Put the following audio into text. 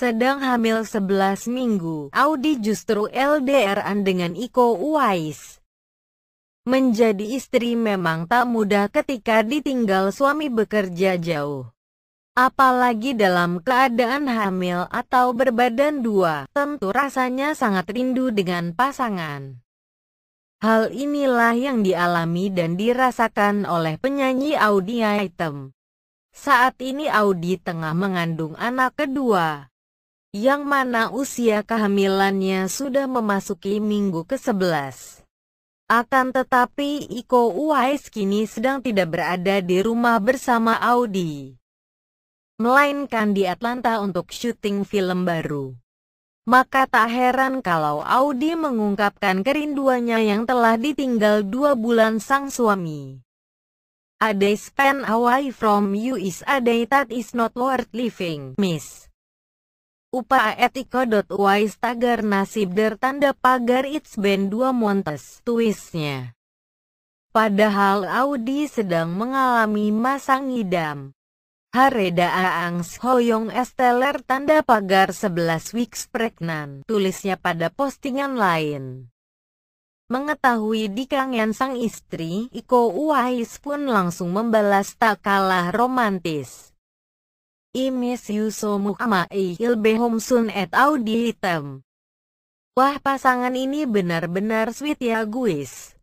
sedang hamil 11 minggu, Audi justru ldr dengan Iko Uwais. Menjadi istri memang tak mudah ketika ditinggal suami bekerja jauh. Apalagi dalam keadaan hamil atau berbadan dua, tentu rasanya sangat rindu dengan pasangan. Hal inilah yang dialami dan dirasakan oleh penyanyi Audi Item. Saat ini Audi tengah mengandung anak kedua yang mana usia kehamilannya sudah memasuki minggu ke-11. Akan tetapi Iko Uwais kini sedang tidak berada di rumah bersama Audi. Melainkan di Atlanta untuk syuting film baru. Maka tak heran kalau Audi mengungkapkan kerinduannya yang telah ditinggal dua bulan sang suami. A day spent away from you is a day that is not worth living, miss upaetiko.wise tagar nasib der tanda pagar it's band 2 montes twistnya. Padahal Audi sedang mengalami masang idam. Hareda Aangs Hoyong Esteller tanda pagar 11 weeks pregnant, tulisnya pada postingan lain. Mengetahui dikangen sang istri, Iko Uwais pun langsung membalas tak kalah romantis. I miss you so much et Audi Item. Wah pasangan ini benar-benar sweet ya guys.